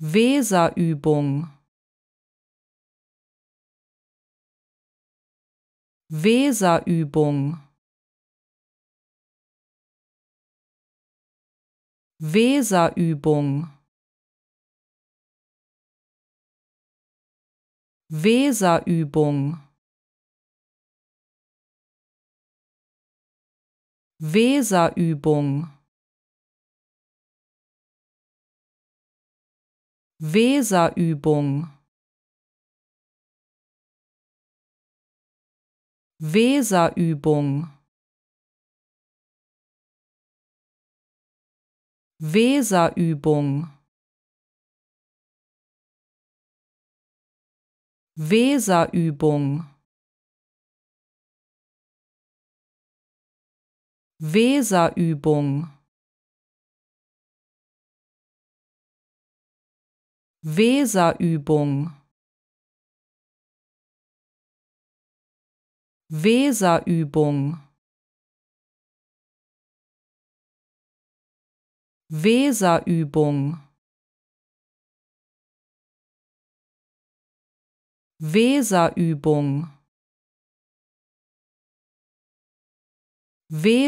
Weserübung Weserübung Weserübung Weserübung Weserübung Weserübung Weserübung Weserübung Weserübung Weserübung Weserübung Weserübung Weserübung Weserübung Weserübung